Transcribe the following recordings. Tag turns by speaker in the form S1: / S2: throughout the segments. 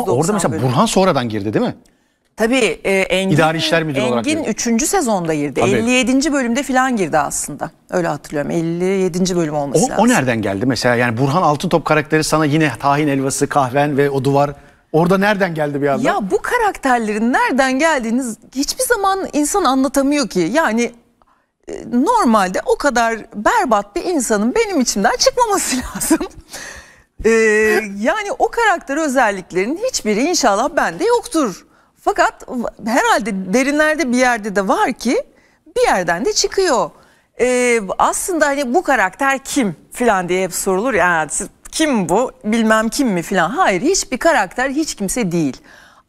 S1: Ama orada mesela bölüm. Burhan sonradan girdi değil mi? Tabii e, Engin, İdari İşler Müdürü Engin olarak 3. sezonda girdi. Tabii. 57. bölümde filan girdi aslında. Öyle hatırlıyorum. 57. bölüm olması o, lazım.
S2: O nereden geldi mesela? Yani Burhan altın top karakteri sana yine tahin elvası, kahven ve o duvar Orada nereden geldi bir anda? Ya
S1: bu karakterlerin nereden geldiğini hiçbir zaman insan anlatamıyor ki. Yani e, normalde o kadar berbat bir insanın benim içimden çıkmaması lazım. Ee, yani o karakter özelliklerinin hiçbiri inşallah bende yoktur. Fakat herhalde derinlerde bir yerde de var ki bir yerden de çıkıyor. Ee, aslında hani bu karakter kim filan diye hep sorulur. Yani siz, kim bu bilmem kim mi filan. Hayır hiçbir karakter hiç kimse değil.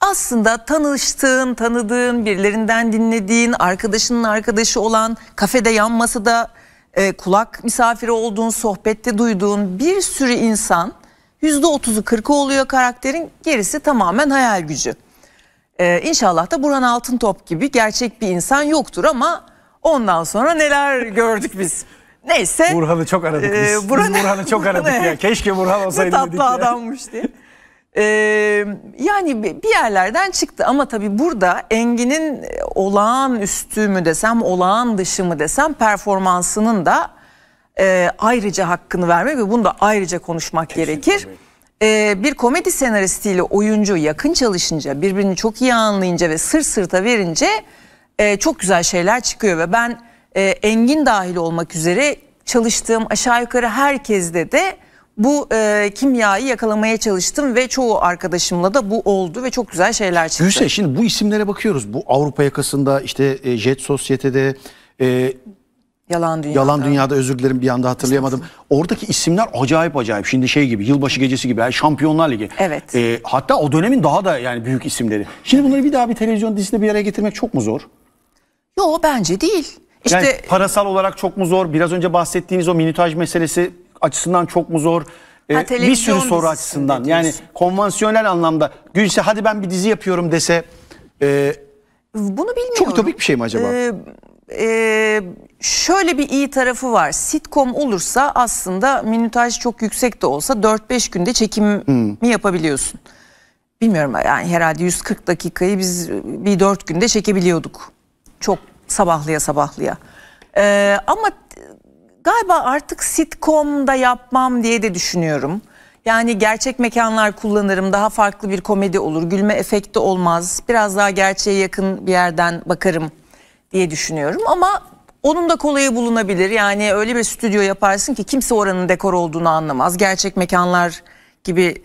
S1: Aslında tanıştığın, tanıdığın, birilerinden dinlediğin, arkadaşının arkadaşı olan, kafede yan masada e, kulak misafiri olduğun, sohbette duyduğun bir sürü insan %30'u 40'ı oluyor karakterin gerisi tamamen hayal gücü. Ee, inşallah da Burhan Altıntop gibi gerçek bir insan yoktur ama ondan sonra neler gördük biz. Neyse. Burhan'ı çok aradık ee, biz. Burhan, biz Burhan'ı çok aradık ya. Keşke Burhan olsaydı dedik tatlı adammış diye. Ee, yani bir yerlerden çıktı ama tabii burada Engin'in e, olağanüstü mü desem olağan dışı mı desem performansının da e, ayrıca hakkını vermek ve bunu da ayrıca konuşmak Kesinlikle. gerekir. E, bir komedi senaristiyle oyuncu yakın çalışınca, birbirini çok iyi anlayınca ve sır sırta verince e, çok güzel şeyler çıkıyor ve ben e, Engin dahil olmak üzere çalıştığım aşağı yukarı herkeste de bu e, kimyayı yakalamaya çalıştım ve çoğu arkadaşımla da bu oldu ve çok güzel şeyler çıktı. Gülse
S2: şimdi bu isimlere bakıyoruz. Bu Avrupa yakasında işte e, Jet Sosyete'de e, Yalan Dünya'da. Yalan Dünya'da özür dilerim bir anda hatırlayamadım. Oradaki isimler acayip acayip. Şimdi şey gibi yılbaşı gecesi gibi yani Şampiyonlar Ligi. Evet. Ee, hatta o dönemin daha da yani büyük isimleri. Şimdi bunları bir daha bir televizyon dizisinde bir araya getirmek çok mu zor? Yo bence değil. İşte yani parasal olarak çok mu zor? Biraz önce bahsettiğiniz o minutaj meselesi açısından çok mu zor? Ee, ha, bir sürü soru açısından. Yani konvansiyonel anlamda Gülse hadi ben bir dizi yapıyorum dese e, bunu bilmiyorum. Çok topik bir şey mi acaba? Ee,
S1: e, şöyle bir iyi tarafı var. Sitcom olursa aslında minütaj çok yüksek de olsa 4-5 günde çekim hmm. yapabiliyorsun. Bilmiyorum yani herhalde 140 dakikayı biz bir 4 günde çekebiliyorduk. Çok sabahlıya sabahlıya. E, ama galiba artık sitcom'da yapmam diye de düşünüyorum. Yani gerçek mekanlar kullanırım. Daha farklı bir komedi olur. Gülme efekti olmaz. Biraz daha gerçeğe yakın bir yerden bakarım diye düşünüyorum ama onun da kolayı bulunabilir. Yani öyle bir stüdyo yaparsın ki kimse oranın dekor olduğunu anlamaz. Gerçek mekanlar gibi.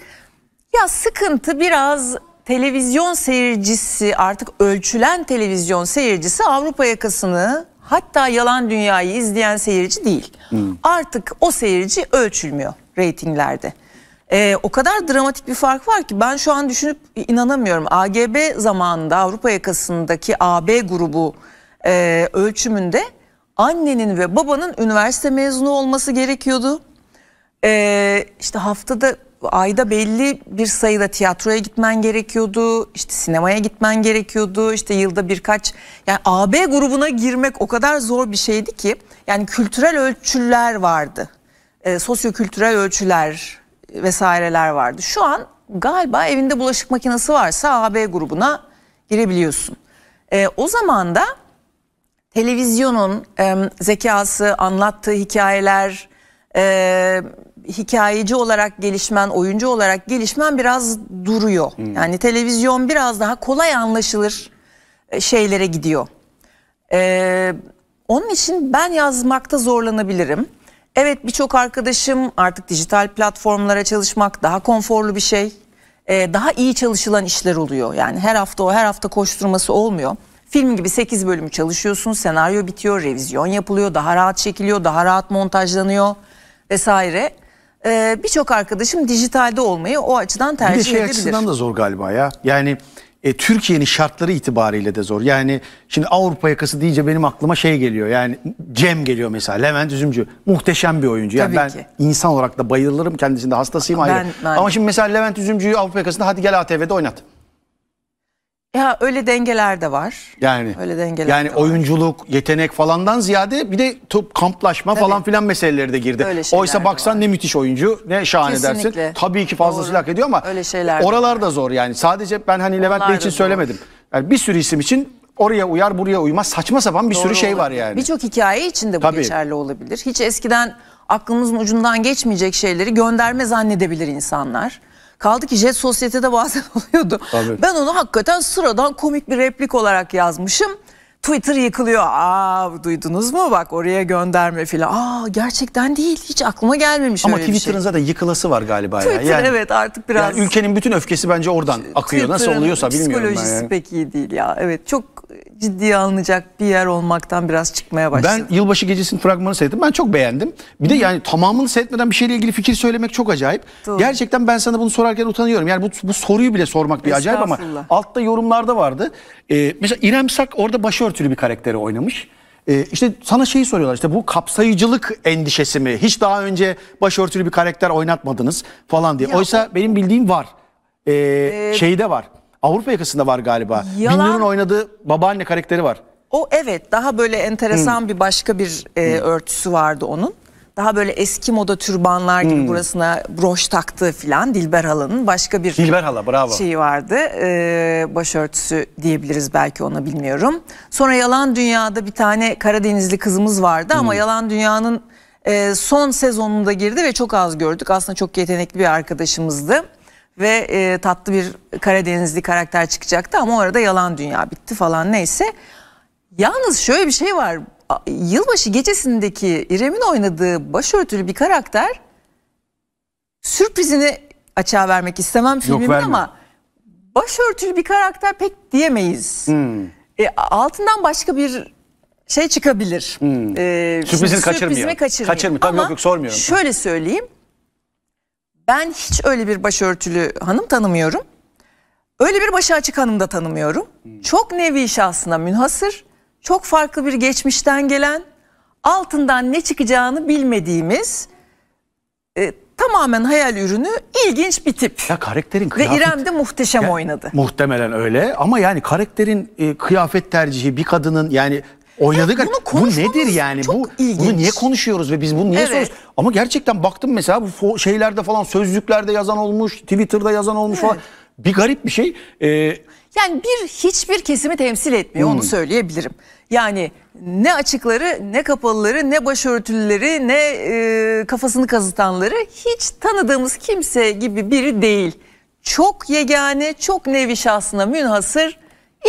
S1: Ya sıkıntı biraz televizyon seyircisi artık ölçülen televizyon seyircisi Avrupa yakasını hatta yalan dünyayı izleyen seyirci değil. Hmm. Artık o seyirci ölçülmüyor reytinglerde. Ee, o kadar dramatik bir fark var ki ben şu an düşünüp inanamıyorum. AGB zamanında Avrupa yakasındaki AB grubu e, ölçümünde annenin ve babanın üniversite mezunu olması gerekiyordu. E, işte haftada ayda belli bir sayıda tiyatroya gitmen gerekiyordu. İşte sinemaya gitmen gerekiyordu. İşte yılda birkaç yani AB grubuna girmek o kadar zor bir şeydi ki yani kültürel ölçüler vardı. E, sosyokültürel ölçüler vesaireler vardı. Şu an galiba evinde bulaşık makinesi varsa AB grubuna girebiliyorsun. E, o zaman da televizyonun e, zekası, anlattığı hikayeler, e, hikayeci olarak gelişmen, oyuncu olarak gelişmen biraz duruyor. Hmm. Yani televizyon biraz daha kolay anlaşılır e, şeylere gidiyor. E, onun için ben yazmakta zorlanabilirim. Evet birçok arkadaşım artık dijital platformlara çalışmak daha konforlu bir şey. E, daha iyi çalışılan işler oluyor. Yani her hafta o her hafta koşturması olmuyor. Film gibi 8 bölümü çalışıyorsun, senaryo bitiyor, revizyon yapılıyor, daha rahat çekiliyor, daha rahat montajlanıyor vesaire. Ee, Birçok arkadaşım dijitalde olmayı o açıdan tercih edebilir. Bir de şey edebilir. açısından da
S2: zor galiba ya. Yani e, Türkiye'nin şartları itibariyle de zor. Yani şimdi Avrupa yakası deyince benim aklıma şey geliyor. Yani Cem geliyor mesela Levent Üzümcü. Muhteşem bir oyuncu. Yani Tabii ben ki. insan olarak da bayılırım kendisinde hastasıyım ben, ayrı. Ben... Ama şimdi mesela Levent Üzümcü'yü Avrupa yakasında hadi gel ATV'de oynat.
S1: Ya öyle dengeler de var.
S2: Yani öyle dengeler. Yani de var. oyunculuk, yetenek falandan ziyade bir de top kamplaşma Tabii. falan filan meseleleri de girdi. Öyle Oysa baksan var. ne müthiş oyuncu, ne şahane Kesinlikle. dersin. Tabii ki fazlasıyla hak ediyor ama öyle şeyler oralar da zor yani. Sadece ben hani Levent Bey için söylemedim. Yani bir sürü isim için oraya uyar buraya uymaz saçma sapan bir Doğru sürü şey olabilir. var yani. Birçok
S1: hikaye için de bu Tabii. geçerli olabilir. Hiç eskiden aklımızın ucundan geçmeyecek şeyleri gönderme zannedebilir insanlar. Kaldı ki Jet Sosyete de bazen oluyordu. Tabii. Ben onu hakikaten sıradan komik bir replik olarak yazmışım. Twitter yıkılıyor. Aa duydunuz mu bak oraya gönderme filan. Aa gerçekten değil hiç aklıma gelmemiş Ama öyle Twitter'ın bir
S2: şey. zaten yıkılası var galiba Twitter, ya. Yani, evet artık biraz. Yani ülkenin bütün öfkesi bence oradan akıyor. Nasıl oluyorsa bilmiyorum ben. Psikolojisi yani.
S1: pek iyi değil ya. Evet çok ciddiye alınacak
S2: bir yer olmaktan biraz çıkmaya başladı. Ben yılbaşı gecesinin fragmanı seyrettim. Ben çok beğendim. Bir de Hı. yani tamamını seyretmeden bir şeyle ilgili fikir söylemek çok acayip. Doğru. Gerçekten ben sana bunu sorarken utanıyorum. Yani bu, bu soruyu bile sormak bir acayip ama altta yorumlarda vardı. Ee, mesela İrem Sak orada başörtü türlü bir karakteri oynamış. Ee, işte sana şeyi soruyorlar işte bu kapsayıcılık endişesi mi? Hiç daha önce başörtülü bir karakter oynatmadınız falan diye. Ya, Oysa o... benim bildiğim var. Ee, ee, şeyde var. Avrupa yakasında var galiba. Yalan... Binnur'un oynadığı babaanne karakteri var. O
S1: evet daha böyle enteresan hmm. bir başka bir e, hmm. örtüsü vardı onun daha böyle eski moda türbanlar gibi hmm. burasına broş taktı filan Dilber Hala'nın başka bir Dilber Hala bravo. şeyi vardı. Ee, başörtüsü diyebiliriz belki ona bilmiyorum. Sonra Yalan Dünya'da bir tane Karadenizli kızımız vardı hmm. ama Yalan Dünya'nın e, son sezonunda girdi ve çok az gördük. Aslında çok yetenekli bir arkadaşımızdı ve e, tatlı bir Karadenizli karakter çıkacaktı ama arada Yalan Dünya bitti falan neyse. Yalnız şöyle bir şey var yılbaşı gecesindeki İrem'in oynadığı başörtülü bir karakter sürprizini açığa vermek istemem filmimin ama başörtülü bir karakter pek diyemeyiz. Hmm. E, altından başka bir şey çıkabilir. Hmm. E, Sürprizini kaçırmıyor. Kaçırmıyor. kaçırmıyor. Tamam, yok, yok, sormuyorum. şöyle söyleyeyim. Ben hiç öyle bir başörtülü hanım tanımıyorum. Öyle bir başı açık hanım da tanımıyorum. Hmm. Çok nevi şahsına münhasır çok farklı bir geçmişten gelen altından ne çıkacağını bilmediğimiz
S2: e, tamamen hayal ürünü ilginç bir tip. Ya karakterin kıyafet... Ve İrem
S1: de muhteşem yani, oynadı.
S2: Muhtemelen öyle ama yani karakterin e, kıyafet tercihi bir kadının yani oynadığı evet, bunu bu nedir yani bu ilginç. bunu niye konuşuyoruz ve biz bunu niye evet. soruyoruz? Ama gerçekten baktım mesela bu şeylerde falan sözlüklerde yazan olmuş, Twitter'da yazan olmuş evet. falan bir garip bir şey. E, yani bir hiçbir kesimi temsil etmiyor hmm. onu söyleyebilirim.
S1: Yani ne açıkları ne kapalıları ne başörtülüleri ne e, kafasını kazıtanları hiç tanıdığımız kimse gibi biri değil. Çok yegane çok nevi şahsına münhasır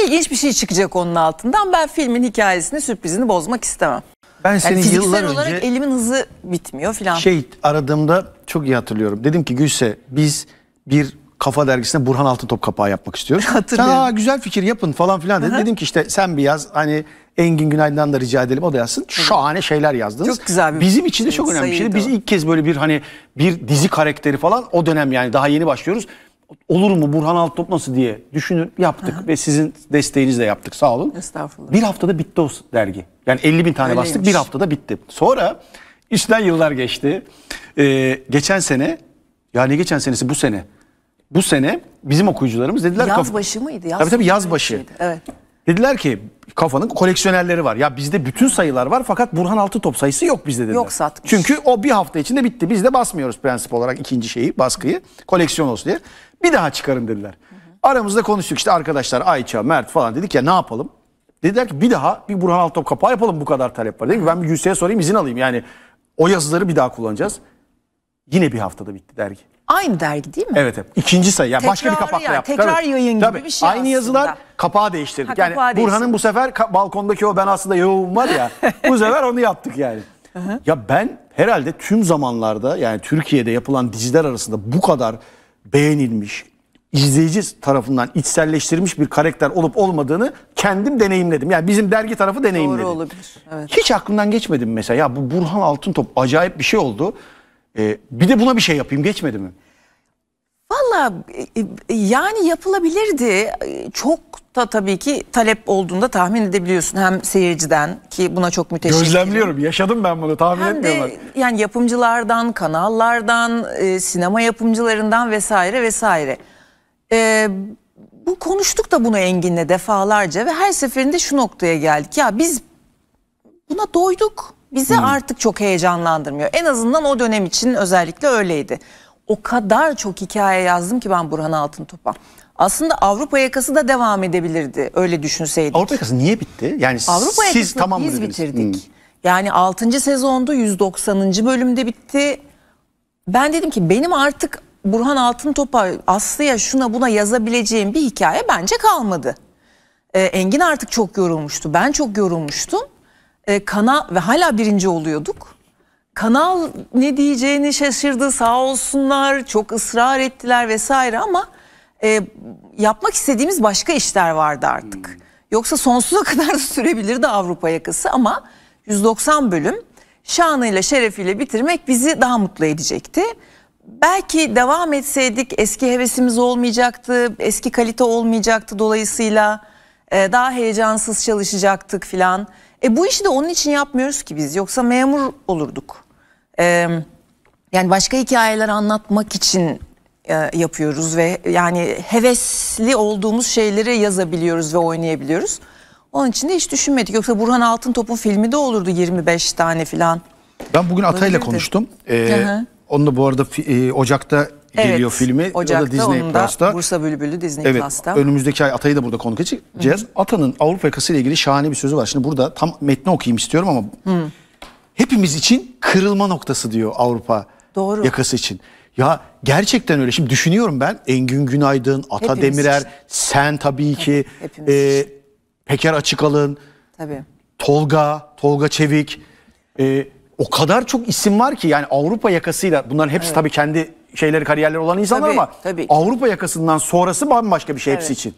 S1: ilginç bir şey çıkacak onun altından. Ben filmin hikayesini sürprizini bozmak istemem. Ben yani seni yıllar olarak önce elimin hızı bitmiyor filan. Şey
S2: aradığımda çok iyi hatırlıyorum. Dedim ki Gülse biz bir Kafa dergisine Burhan Altıntop kapağı yapmak istiyorum. Hatırlıyorum. Sen, Aa, güzel fikir yapın falan filan dedi. Dedim ki işte sen bir yaz hani Engin Günaydın'dan da rica edelim o da yazsın. Şahane şeyler yazdınız. Çok güzel bir Bizim için de çok şey, önemli bir şeydi. Biz ilk kez böyle bir hani bir dizi karakteri falan o dönem yani daha yeni başlıyoruz. Olur mu Burhan Altıntop nasıl diye düşünüp yaptık Aha. ve sizin desteğinizle yaptık sağ olun. Estağfurullah. Bir haftada bitti o dergi. Yani 50 bin tane Öyleymiş. bastık bir haftada bitti. Sonra üstünden yıllar geçti. Ee, geçen sene yani geçen senesi bu sene bu sene bizim okuyucularımız dediler yaz
S1: başı mıydı? Yaz tabii tabii yaz başı. Mıydı? Evet.
S2: Dediler ki kafanın koleksiyonerleri var. Ya bizde bütün sayılar var fakat Burhan altı top sayısı yok bizde dediler. Yok satmış. Çünkü o bir hafta içinde bitti. Biz de basmıyoruz prensip olarak ikinci şeyi baskıyı koleksiyon olsun diye. Bir daha çıkarın dediler. Aramızda konuştuk işte arkadaşlar Ayça, Mert falan dedik ya ne yapalım? Dediler ki bir daha bir Burhan Altop kapağı yapalım bu kadar talep var. Dedim ki ben bir Gülse'ye sorayım izin alayım yani o yazıları bir daha kullanacağız. Yine bir haftada bitti dergi.
S1: Aynı dergi değil mi?
S2: Evet. evet. İkinci sayı. Yani Tekrarı başka bir kapakla yani, yaptık. Tekrar yayın Tabii. gibi bir şey Aynı aslında. yazılar kapağı değiştirdik. Ha, yani kapağı Burhan'ın bu sefer balkondaki o ben aslında yavuğum var ya bu sefer onu yaptık yani. ya ben herhalde tüm zamanlarda yani Türkiye'de yapılan diziler arasında bu kadar beğenilmiş, izleyici tarafından içselleştirilmiş bir karakter olup olmadığını kendim deneyimledim. Yani bizim dergi tarafı deneyimledi. Doğru olabilir. Evet. Hiç aklımdan geçmedim mesela. Ya bu Burhan Altıntop acayip bir şey oldu. E, bir de buna bir şey yapayım geçmedi mi?
S1: Valla e, e, yani yapılabilirdi. Ee, çok da tabii ki talep olduğunda tahmin edebiliyorsun hem seyirciden ki buna çok müteşekkirim. Gözlemliyorum
S2: yaşadım ben bunu
S1: tahmin hem etmiyorlar. De, yani yapımcılardan, kanallardan, e, sinema yapımcılarından vesaire vesaire. E, bu konuştuk da bunu Engin'le defalarca ve her seferinde şu noktaya geldik. Ya biz buna doyduk bizi hmm. artık çok heyecanlandırmıyor. En azından o dönem için özellikle öyleydi. O kadar çok hikaye yazdım ki ben Burhan Altıntop'a. Aslında Avrupa yakası da devam edebilirdi öyle düşünseydik. Avrupa yakası niye bitti? Yani Avrupa siz tamam biz bitirdik. Hmm. Yani 6. sezonda 190. bölümde bitti. Ben dedim ki benim artık Burhan Altıntop'a, Aslı'ya şuna buna yazabileceğim bir hikaye bence kalmadı. Ee, Engin artık çok yorulmuştu. Ben çok yorulmuştum e, kana ve hala birinci oluyorduk. Kanal ne diyeceğini şaşırdı sağ olsunlar çok ısrar ettiler vesaire ama e, yapmak istediğimiz başka işler vardı artık. Hmm. Yoksa sonsuza kadar sürebilirdi Avrupa yakası ama 190 bölüm şanıyla şerefiyle bitirmek bizi daha mutlu edecekti. Belki devam etseydik eski hevesimiz olmayacaktı, eski kalite olmayacaktı dolayısıyla e, daha heyecansız çalışacaktık filan. E bu işi de onun için yapmıyoruz ki biz. Yoksa memur olurduk. E, yani başka hikayeler anlatmak için e, yapıyoruz ve yani hevesli olduğumuz şeyleri yazabiliyoruz ve oynayabiliyoruz. Onun için de hiç düşünmedik. Yoksa Burhan Altın Top'un filmi de olurdu 25 tane filan.
S2: Ben bugün Atay'la konuştum. Ee, Onunla bu arada e, Ocak'ta evet, geliyor filmi. Ocak'ta, da Disney onun da Plus'ta.
S1: Bursa Bülbülü Disney evet, Plus'ta. Önümüzdeki
S2: ay Atay'ı da burada konuk edeceğiz. Hı Atan'ın Avrupa yakası ile ilgili şahane bir sözü var. Şimdi burada tam metni okuyayım istiyorum ama Hı. hepimiz için kırılma noktası diyor Avrupa Doğru. yakası için. Ya gerçekten öyle. Şimdi düşünüyorum ben Engin Günaydın, Ata hepimiz Demirer, için. sen tabii ki, e, Peker Açıkalın, tabii. Tolga, Tolga Çevik. E, o kadar çok isim var ki yani Avrupa yakasıyla bunların hepsi evet. tabii kendi şeyleri kariyerleri olan insanlar tabii, ama tabii. Avrupa yakasından sonrası bambaşka bir şey evet. hepsi için.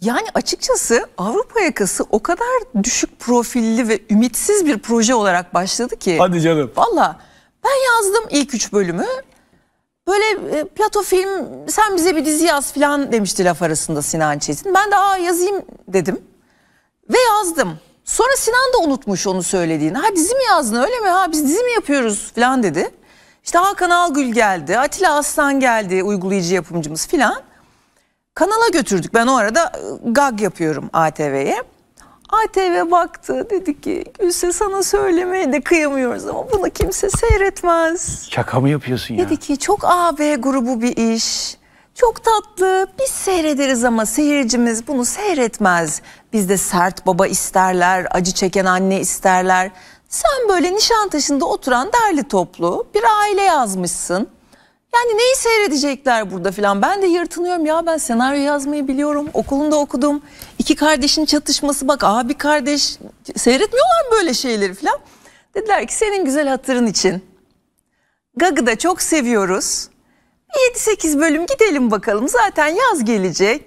S1: Yani açıkçası Avrupa yakası o kadar düşük profilli ve ümitsiz bir proje olarak başladı ki. Hadi canım. Valla ben yazdım ilk üç bölümü. Böyle e, Plato film sen bize bir dizi yaz falan demişti laf arasında Sinan Çetin. Ben de aa yazayım dedim. Ve yazdım. Sonra Sinan da unutmuş onu söylediğini. Ha dizi mi yazdın öyle mi? Ha biz dizi mi yapıyoruz falan dedi. İşte Hakan Algül geldi, Atilla Aslan geldi uygulayıcı yapımcımız filan. Kanala götürdük. Ben o arada e, gag yapıyorum ATV'ye. ATV baktı dedi ki Gülse sana söylemeye de kıyamıyoruz ama bunu kimse seyretmez.
S2: Şaka mı yapıyorsun ya? Dedi
S1: ki çok AB grubu bir iş. Çok tatlı biz seyrederiz ama seyircimiz bunu seyretmez. Bizde sert baba isterler, acı çeken anne isterler. Sen böyle Nişantaşı'nda oturan derli toplu bir aile yazmışsın. Yani neyi seyredecekler burada filan. Ben de yırtınıyorum ya ben senaryo yazmayı biliyorum. Okulunda okudum. İki kardeşin çatışması bak abi kardeş seyretmiyorlar mı böyle şeyleri filan. Dediler ki senin güzel hatırın için. Gag'ı da çok seviyoruz. 7-8 bölüm gidelim bakalım. Zaten yaz gelecek.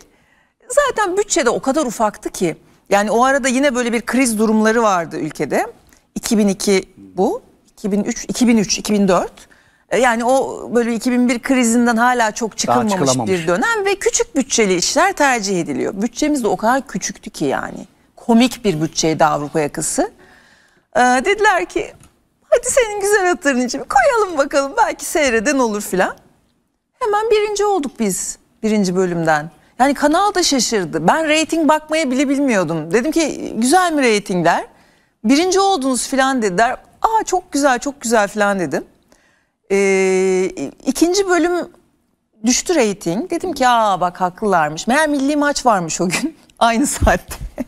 S1: Zaten bütçe de o kadar ufaktı ki. Yani o arada yine böyle bir kriz durumları vardı ülkede. 2002 bu. 2003, 2003, 2004. Yani o böyle 2001 krizinden hala çok çıkılmamış bir dönem ve küçük bütçeli işler tercih ediliyor. Bütçemiz de o kadar küçüktü ki yani. Komik bir bütçeydi Avrupa yakası. Ee, dediler ki hadi senin güzel hatırın için koyalım bakalım belki seyreden olur filan. Hemen birinci olduk biz birinci bölümden. Yani kanal da şaşırdı. Ben reyting bakmaya bile bilmiyordum. Dedim ki güzel mi reytingler? birinci oldunuz filan dediler. Aa çok güzel çok güzel filan dedim. Ee, ikinci bölüm düştü reyting. Dedim ki aa bak haklılarmış. Meğer milli maç varmış o gün aynı saatte.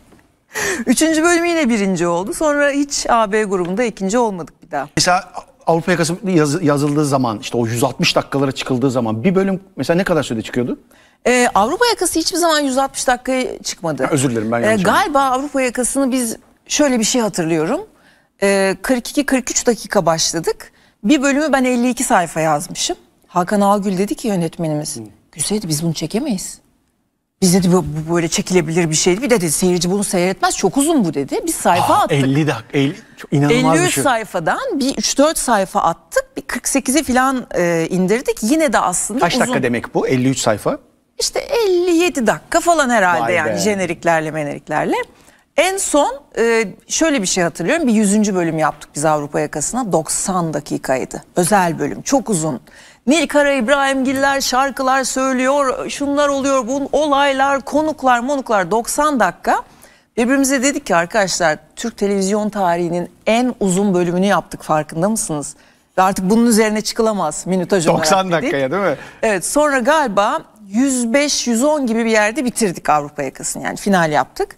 S1: Üçüncü bölüm yine birinci oldu. Sonra hiç AB grubunda ikinci olmadık bir daha.
S2: Mesela Avrupa yakası yaz, yazıldığı zaman işte o 160 dakikalara çıkıldığı zaman bir bölüm mesela ne kadar sürede çıkıyordu? Ee, Avrupa yakası hiçbir zaman 160 dakikaya çıkmadı. Ha, özür dilerim ben ee, yanlış ee, Galiba Avrupa yakasını biz şöyle bir
S1: şey hatırlıyorum. E, ee, 42-43 dakika başladık. Bir bölümü ben 52 sayfa yazmışım. Hakan Algül dedi ki yönetmenimiz. Güzeldi biz bunu çekemeyiz. Biz dedi bu, böyle çekilebilir bir şeydi. Bir de dedi seyirci bunu seyretmez. Çok uzun bu dedi. Biz sayfa Aa, attık.
S2: 50 dakika. 50, çok inanılmaz 53 bir şey.
S1: sayfadan bir 3-4 sayfa attık. Bir 48'i falan e, indirdik. Yine de aslında Kaç uzun. dakika
S2: demek bu? 53 sayfa?
S1: İşte 57 dakika falan herhalde Vay yani be. jeneriklerle meneriklerle. En son e, şöyle bir şey hatırlıyorum. Bir yüzüncü bölüm yaptık biz Avrupa yakasına. 90 dakikaydı. Özel bölüm. Çok uzun. Nilkara İbrahimgiller şarkılar söylüyor. Şunlar oluyor. Bu olaylar, konuklar, monuklar 90 dakika. Birbirimize dedik ki arkadaşlar Türk televizyon tarihinin en uzun bölümünü yaptık farkında mısınız? Ve artık bunun üzerine çıkılamaz minutaj olarak 90 dakikaya değil mi? Evet sonra galiba 105-110 gibi bir yerde bitirdik Avrupa yakasını yani final yaptık.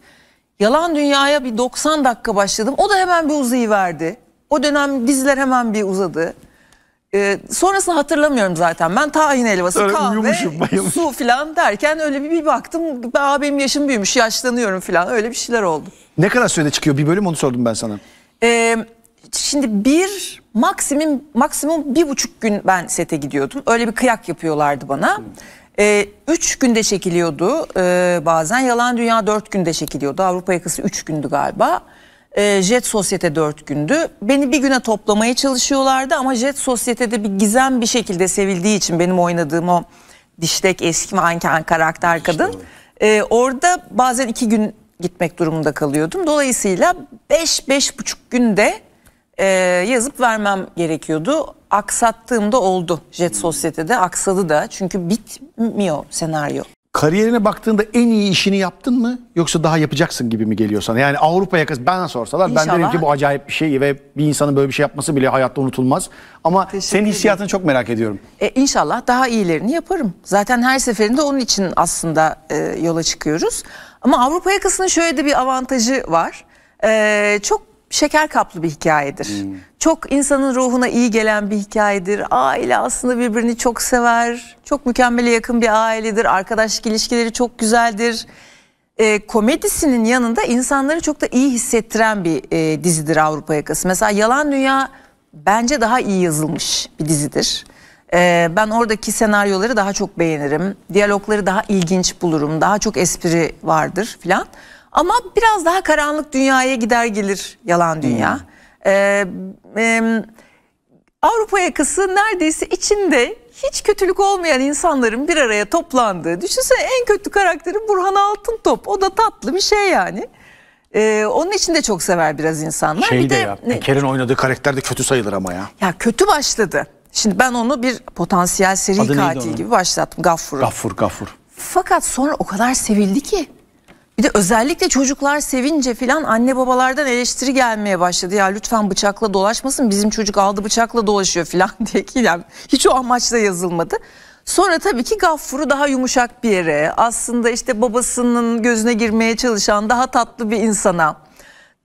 S1: Yalan Dünya'ya bir 90 dakika başladım. O da hemen bir uzayı verdi. O dönem diziler hemen bir uzadı. Ee, sonrasını hatırlamıyorum zaten. Ben tahin elvası öyle kahve, uyumuşum, su falan derken öyle bir, bir baktım. Ben, abim yaşım büyümüş, yaşlanıyorum falan. Öyle bir şeyler oldu.
S2: Ne kadar sürede çıkıyor bir bölüm onu
S1: sordum ben sana. Ee, şimdi bir maksimum maksimum bir buçuk gün ben sete gidiyordum. Öyle bir kıyak yapıyorlardı bana. Hmm. E, üç günde çekiliyordu e, bazen. Yalan Dünya dört günde çekiliyordu. Avrupa Yakası üç gündü galiba. E, Jet Sosyete dört gündü. Beni bir güne toplamaya çalışıyorlardı ama Jet Sosyete'de bir gizem bir şekilde sevildiği için benim oynadığım o dişlek eski manken karakter kadın. E, orada bazen iki gün gitmek durumunda kalıyordum. Dolayısıyla beş, beş buçuk günde e, yazıp vermem gerekiyordu. Aksattığımda oldu Jet Sosyete'de aksadı da çünkü bitmiyor
S2: senaryo. Kariyerine baktığında en iyi işini yaptın mı yoksa daha yapacaksın gibi mi geliyor sana? Yani Avrupa yakası ben sorsalar İnşallah. ben derim ki bu acayip bir şey ve bir insanın böyle bir şey yapması bile hayatta unutulmaz. Ama Teşekkür senin hissiyatını ederim. çok merak ediyorum.
S1: E, inşallah daha iyilerini yaparım. Zaten her seferinde onun için aslında e, yola çıkıyoruz. Ama Avrupa yakasının şöyle de bir avantajı var. E, çok şeker kaplı bir hikayedir. Hmm. Çok insanın ruhuna iyi gelen bir hikayedir. Aile aslında birbirini çok sever. Çok mükemmele yakın bir ailedir. Arkadaşlık ilişkileri çok güzeldir. E, komedisinin yanında insanları çok da iyi hissettiren bir e, dizidir Avrupa Yakası. Mesela Yalan Dünya bence daha iyi yazılmış bir dizidir. E, ben oradaki senaryoları daha çok beğenirim. Diyalogları daha ilginç bulurum. Daha çok espri vardır filan. Ama biraz daha karanlık dünyaya gider gelir yalan dünya. Hmm. Ee, e, Avrupa yakası neredeyse içinde hiç kötülük olmayan insanların bir araya toplandığı. Düşünsene en kötü karakteri Burhan Altıntop. O da tatlı bir şey yani. Ee, onun için de çok sever biraz insanlar. Şey bir de, de ya, Peker'in
S2: oynadığı karakter de kötü sayılır ama ya.
S1: Ya kötü başladı. Şimdi ben onu bir potansiyel seri Adı katil
S2: gibi başlattım. Gaffur. Gaffur, Gaffur.
S1: Fakat sonra o kadar sevildi ki. Bir de özellikle çocuklar sevince filan anne babalardan eleştiri gelmeye başladı. Ya lütfen bıçakla dolaşmasın bizim çocuk aldı bıçakla dolaşıyor filan diye ki yani hiç o amaçla yazılmadı. Sonra tabii ki Gaffur'u daha yumuşak bir yere aslında işte babasının gözüne girmeye çalışan daha tatlı bir insana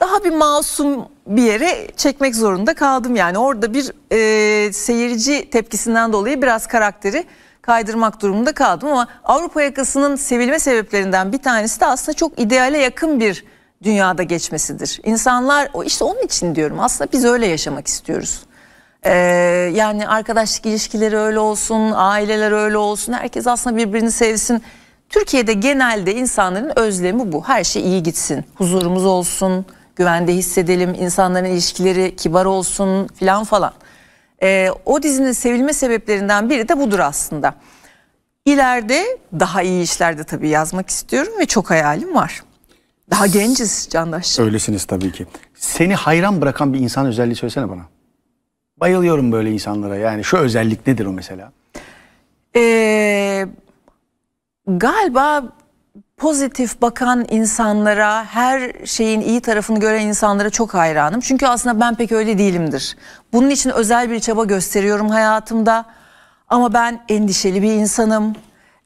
S1: daha bir masum bir yere çekmek zorunda kaldım. Yani orada bir e, seyirci tepkisinden dolayı biraz karakteri kaydırmak durumunda kaldım ama Avrupa yakasının sevilme sebeplerinden bir tanesi de aslında çok ideale yakın bir dünyada geçmesidir. İnsanlar işte onun için diyorum aslında biz öyle yaşamak istiyoruz. Ee, yani arkadaşlık ilişkileri öyle olsun, aileler öyle olsun, herkes aslında birbirini sevsin. Türkiye'de genelde insanların özlemi bu. Her şey iyi gitsin, huzurumuz olsun, güvende hissedelim, insanların ilişkileri kibar olsun filan falan. E, o dizinin sevilme sebeplerinden biri de budur aslında. İleride daha iyi işlerde tabii yazmak
S2: istiyorum ve çok hayalim var. Daha genciz Candaş. Öylesiniz tabii ki. Seni hayran bırakan bir insan özelliği söylesene bana. Bayılıyorum böyle insanlara. Yani şu özellik nedir o mesela? Ee, galiba
S1: pozitif bakan insanlara, her şeyin iyi tarafını gören insanlara çok hayranım. Çünkü aslında ben pek öyle değilimdir. Bunun için özel bir çaba gösteriyorum hayatımda. Ama ben endişeli bir insanım,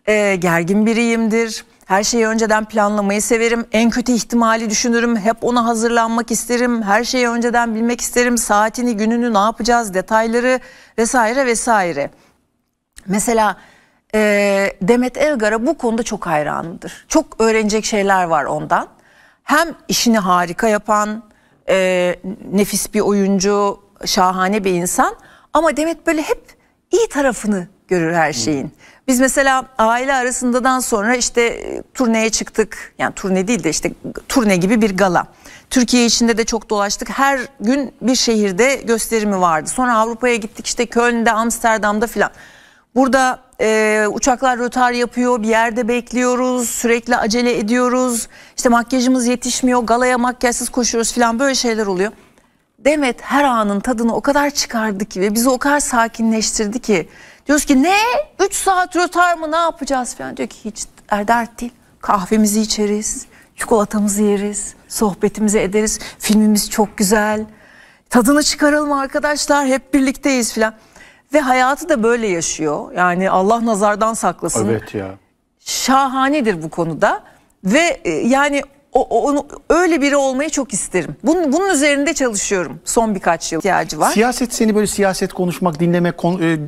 S1: e, gergin biriyimdir. Her şeyi önceden planlamayı severim. En kötü ihtimali düşünürüm. Hep ona hazırlanmak isterim. Her şeyi önceden bilmek isterim. Saatini, gününü, ne yapacağız, detayları vesaire vesaire. Mesela e, Demet Evgar'a bu konuda çok hayranımdır. Çok öğrenecek şeyler var ondan. Hem işini harika yapan, e, nefis bir oyuncu, şahane bir insan. Ama Demet böyle hep iyi tarafını görür her şeyin. Hmm. Biz mesela aile arasındadan sonra işte e, turneye çıktık. Yani turne değil de işte turne gibi bir gala. Türkiye içinde de çok dolaştık. Her gün bir şehirde gösterimi vardı. Sonra Avrupa'ya gittik işte Köln'de, Amsterdam'da filan. Burada e, uçaklar rötar yapıyor bir yerde bekliyoruz sürekli acele ediyoruz İşte makyajımız yetişmiyor galaya makyajsız koşuyoruz falan böyle şeyler oluyor. Demet her anın tadını o kadar çıkardı ki ve bizi o kadar sakinleştirdi ki. Diyoruz ki ne 3 saat rötar mı ne yapacağız falan diyor ki hiç er, dert değil kahvemizi içeriz çikolatamızı yeriz sohbetimizi ederiz filmimiz çok güzel tadını çıkaralım arkadaşlar hep birlikteyiz falan. Ve hayatı da böyle yaşıyor. Yani Allah nazardan saklasın. Evet ya. Şahanedir bu konuda. Ve e, yani o, onu, öyle biri olmayı çok isterim. Bunun, bunun üzerinde çalışıyorum son birkaç yıl ihtiyacı var.
S2: Siyaset seni böyle siyaset konuşmak, dinlemek, kon, e,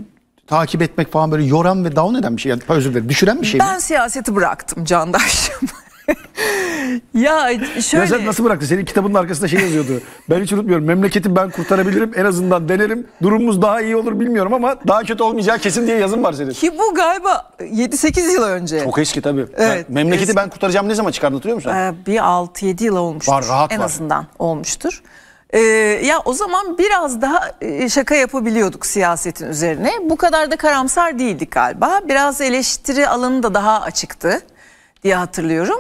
S2: takip etmek falan böyle yoran ve down eden bir şey. Yani özür dilerim düşüren bir şey ben mi? Ben
S1: siyaseti bıraktım
S2: Candaş'ım. ya şöyle... Ya nasıl bıraktı? Senin kitabının arkasında şey yazıyordu. ben hiç unutmuyorum. Memleketi ben kurtarabilirim. En azından denerim. Durumumuz daha iyi olur bilmiyorum ama daha kötü olmayacağı kesin diye yazım var senin. Ki bu galiba 7-8 yıl önce. Çok eski tabii. Evet, ben, memleketi eski. ben kurtaracağım ne zaman çıkardı
S1: hatırlıyor musun? Ee, bir 6-7 yıl
S2: olmuştur. Var rahat en var. En
S1: azından olmuştur. Ee, ya o zaman biraz daha e, şaka yapabiliyorduk siyasetin üzerine. Bu kadar da karamsar değildik galiba. Biraz eleştiri alanı da daha açıktı diye hatırlıyorum.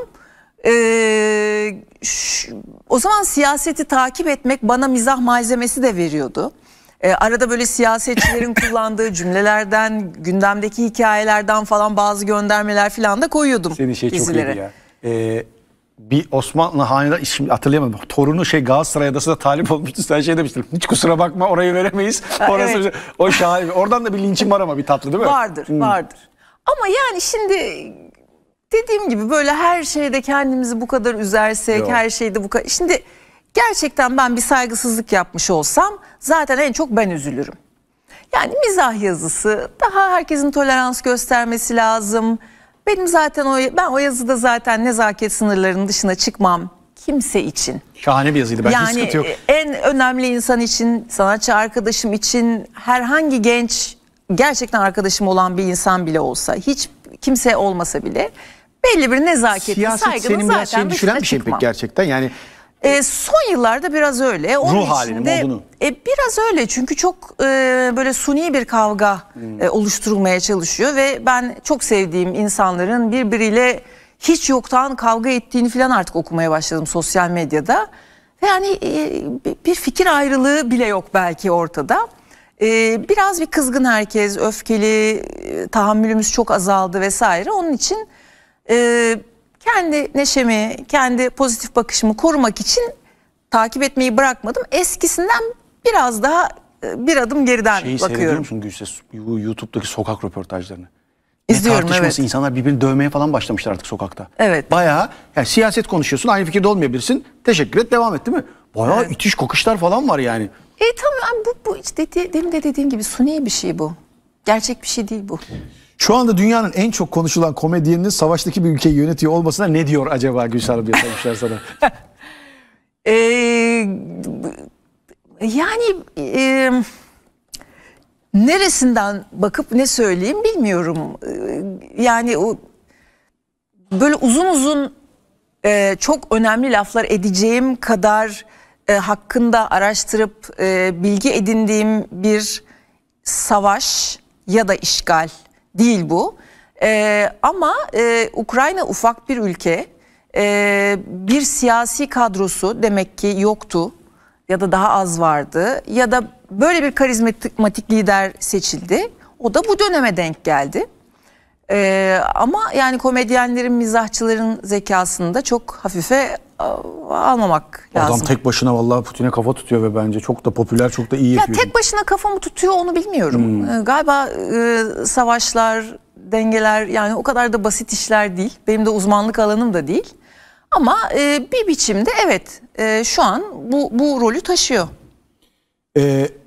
S1: Ee, şu, o zaman siyaseti takip etmek bana mizah malzemesi de veriyordu. Ee, arada böyle siyasetçilerin kullandığı cümlelerden, gündemdeki hikayelerden falan bazı göndermeler
S2: falan da koyuyordum
S1: Senin şey dizilere. çok
S2: iyi ya. Ee, bir Osmanlı hanedan şimdi hatırlayamadım. Torunu şey Galatasaray Adası'na talip olmuştu. Sen şey demiştin. Hiç kusura bakma orayı veremeyiz. Orası evet. o şahane. Oradan da bir linçim var ama bir tatlı değil mi? Vardır, hmm. vardır.
S1: Ama yani şimdi dediğim gibi böyle her şeyde kendimizi bu kadar üzersek Yok. her şeyde bu kadar. Şimdi gerçekten ben bir saygısızlık yapmış olsam zaten en çok ben üzülürüm. Yani mizah yazısı daha herkesin tolerans göstermesi lazım. Benim zaten o ben o yazıda zaten nezaket sınırlarının dışına çıkmam kimse için.
S2: Şahane bir yazıydı bence yani, yok.
S1: En önemli insan için, sanatçı arkadaşım için, herhangi genç gerçekten arkadaşım olan bir insan bile olsa, hiç kimse olmasa bile belli bir nezaketin Siyaset saygının senin biraz zaten şey düşüren bir şey pek
S2: gerçekten. Yani
S1: e, son yıllarda biraz öyle. Onun ruh halini, içinde, E, biraz öyle çünkü çok e, böyle suni bir kavga hmm. e, oluşturulmaya çalışıyor ve ben çok sevdiğim insanların birbiriyle hiç yoktan kavga ettiğini falan artık okumaya başladım sosyal medyada. Yani e, bir fikir ayrılığı bile yok belki ortada. E, biraz bir kızgın herkes, öfkeli, e, tahammülümüz çok azaldı vesaire. Onun için e, kendi neşemi, kendi pozitif bakışımı korumak için takip etmeyi bırakmadım. Eskisinden biraz daha e, bir adım geriden Şeyi seyrediyor bakıyorum.
S2: musun Gülses? YouTube'daki sokak röportajlarını. Ne İzliyorum, tartışması evet. insanlar birbirini dövmeye falan başlamışlar artık sokakta. Evet. Bayağı yani siyaset konuşuyorsun aynı fikirde olmayabilirsin. Teşekkür et devam et değil mi? Bayağı Evet. itiş kokuşlar falan var yani. E tamam bu, bu işte dedi, demin de dediğim gibi suni bir şey bu.
S1: Gerçek bir şey değil bu.
S2: Şu anda dünyanın en çok konuşulan komedyeninin savaştaki bir ülkeyi yönetiyor olmasına ne diyor acaba Gülşah diye sormuşlar sana. ee,
S1: yani e, neresinden bakıp ne söyleyeyim bilmiyorum. Ee, yani o böyle uzun uzun e, çok önemli laflar edeceğim kadar e, hakkında araştırıp e, bilgi edindiğim bir savaş ya da işgal değil bu. E, ama e, Ukrayna ufak bir ülke. E, bir siyasi kadrosu demek ki yoktu ya da daha az vardı ya da böyle bir karizmatik lider seçildi. O da bu döneme denk geldi. Ee, ama yani komedyenlerin, mizahçıların zekasını da çok hafife almamak lazım. Adam tek
S2: başına vallahi Putin'e kafa tutuyor ve bence çok da popüler, çok da iyi ya yapıyor. Tek başına kafa mı tutuyor onu bilmiyorum. Hmm. Ee,
S1: galiba e, savaşlar, dengeler yani o kadar da basit işler değil. Benim de uzmanlık alanım da değil. Ama e, bir biçimde evet e, şu an bu, bu rolü taşıyor. Evet.